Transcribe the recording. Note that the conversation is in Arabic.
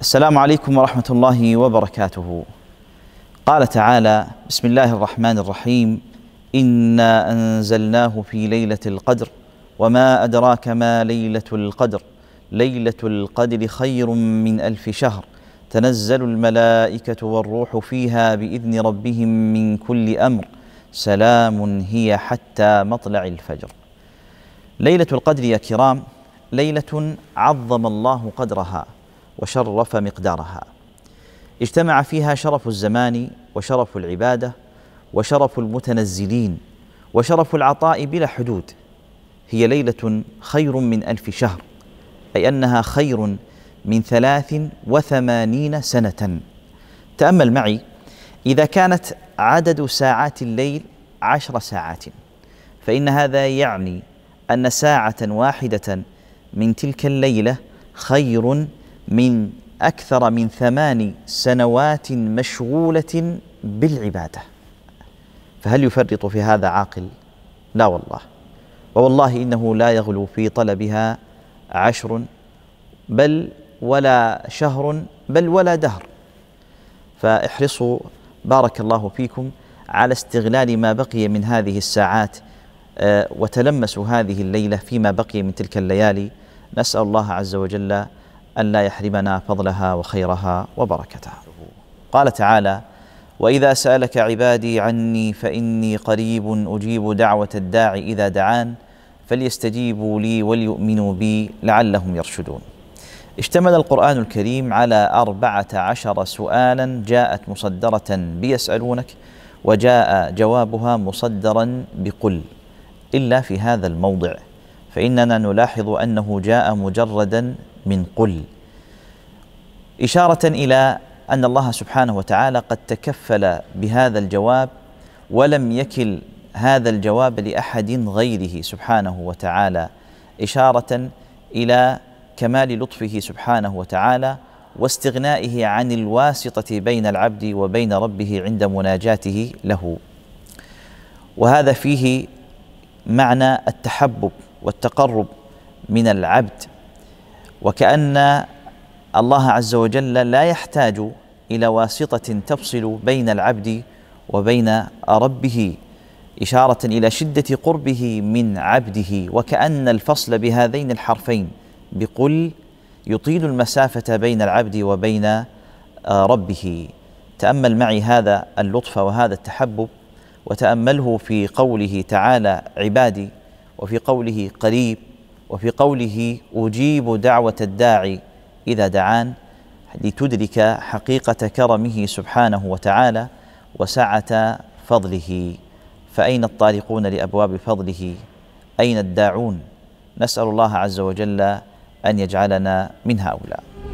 السلام عليكم ورحمه الله وبركاته قال تعالى بسم الله الرحمن الرحيم انا انزلناه في ليله القدر وما ادراك ما ليله القدر ليله القدر خير من الف شهر تنزل الملائكه والروح فيها باذن ربهم من كل امر سلام هي حتى مطلع الفجر ليله القدر يا كرام ليله عظم الله قدرها وشرف مقدارها اجتمع فيها شرف الزمان وشرف العباده وشرف المتنزلين وشرف العطاء بلا حدود هي ليله خير من الف شهر اي انها خير من ثلاث وثمانين سنه تامل معي اذا كانت عدد ساعات الليل عشر ساعات فان هذا يعني ان ساعه واحده من تلك الليله خير من أكثر من ثمان سنوات مشغولة بالعبادة فهل يفرط في هذا عاقل؟ لا والله ووالله إنه لا يغلو في طلبها عشر بل ولا شهر بل ولا دهر فاحرصوا بارك الله فيكم على استغلال ما بقي من هذه الساعات آه، وتلمسوا هذه الليله فيما بقي من تلك الليالي نسال الله عز وجل أن لا يحرمنا فضلها وخيرها وبركتها قال تعالى وإذا سألك عبادي عني فإني قريب أجيب دعوة الداع إذا دعان فليستجيبوا لي وليؤمنوا بي لعلهم يرشدون اشتمل القرآن الكريم على أربعة عشر سؤالا جاءت مصدرة بيسألونك وجاء جوابها مصدرا بقل إلا في هذا الموضع فإننا نلاحظ أنه جاء مجردا من قل إشارة إلى أن الله سبحانه وتعالى قد تكفل بهذا الجواب ولم يكل هذا الجواب لأحد غيره سبحانه وتعالى إشارة إلى كمال لطفه سبحانه وتعالى واستغنائه عن الواسطة بين العبد وبين ربه عند مناجاته له وهذا فيه معنى التحبب والتقرب من العبد وكأن الله عز وجل لا يحتاج إلى واسطة تفصل بين العبد وبين ربه إشارة إلى شدة قربه من عبده وكأن الفصل بهذين الحرفين بقل يطيل المسافة بين العبد وبين آه، ربه تأمل معي هذا اللطف وهذا التحبب وتأمله في قوله تعالى عبادي وفي قوله قريب وفي قوله أجيب دعوة الداعي إذا دعان لتدرك حقيقة كرمه سبحانه وتعالى وسعة فضله فأين الطارقون لأبواب فضله أين الداعون نسأل الله عز وجل أن يجعلنا من هؤلاء